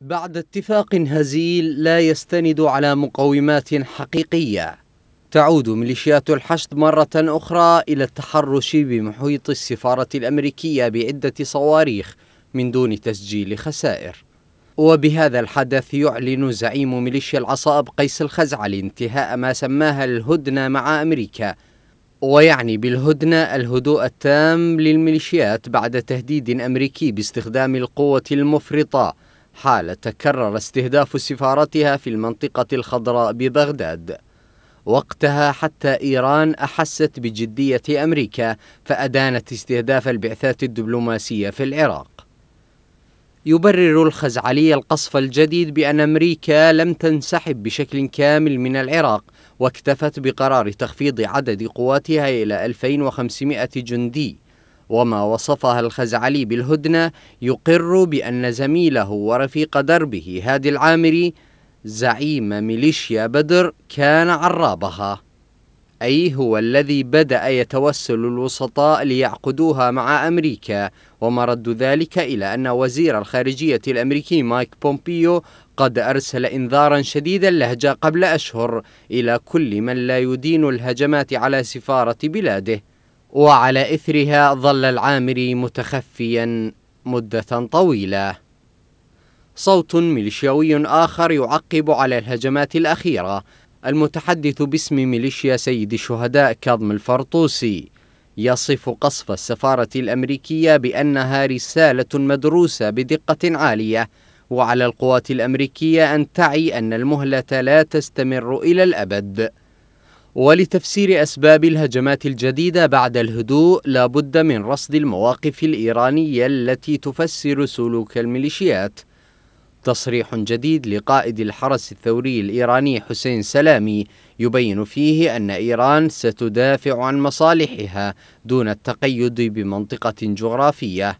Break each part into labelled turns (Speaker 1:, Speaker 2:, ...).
Speaker 1: بعد اتفاق هزيل لا يستند على مقومات حقيقية تعود ميليشيات الحشد مرة أخرى إلى التحرش بمحيط السفارة الأمريكية بعدة صواريخ من دون تسجيل خسائر وبهذا الحدث يعلن زعيم ميليشيا العصائب قيس الخزعلي انتهاء ما سماها الهدنة مع أمريكا ويعني بالهدنة الهدوء التام للميليشيات بعد تهديد أمريكي باستخدام القوة المفرطة حال تكرر استهداف سفارتها في المنطقة الخضراء ببغداد وقتها حتى إيران أحست بجدية أمريكا فأدانت استهداف البعثات الدبلوماسية في العراق يبرر الخزعلي القصف الجديد بأن أمريكا لم تنسحب بشكل كامل من العراق واكتفت بقرار تخفيض عدد قواتها إلى 2500 جندي وما وصفها الخزعلي بالهدنة يقر بأن زميله ورفيق دربه هادي العامري زعيم ميليشيا بدر كان عرابها أي هو الذي بدأ يتوسل الوسطاء ليعقدوها مع أمريكا ومرد ذلك إلى أن وزير الخارجية الأمريكي مايك بومبيو قد أرسل إنذارا شديد اللهجة قبل أشهر إلى كل من لا يدين الهجمات على سفارة بلاده وعلى إثرها ظل العامري متخفيا مدة طويلة صوت ميليشياوي آخر يعقب على الهجمات الأخيرة المتحدث باسم ميليشيا سيد الشهداء كاظم الفرطوسي يصف قصف السفارة الأمريكية بأنها رسالة مدروسة بدقة عالية وعلى القوات الأمريكية أن تعي أن المهلة لا تستمر إلى الأبد ولتفسير أسباب الهجمات الجديدة بعد الهدوء لابد من رصد المواقف الإيرانية التي تفسر سلوك الميليشيات تصريح جديد لقائد الحرس الثوري الإيراني حسين سلامي يبين فيه أن إيران ستدافع عن مصالحها دون التقيد بمنطقة جغرافية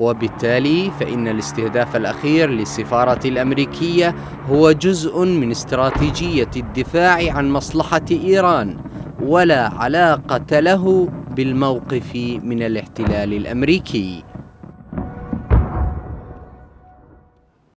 Speaker 1: وبالتالي فإن الاستهداف الأخير للسفارة الأمريكية هو جزء من استراتيجية الدفاع عن مصلحة إيران ولا علاقة له بالموقف من الاحتلال الأمريكي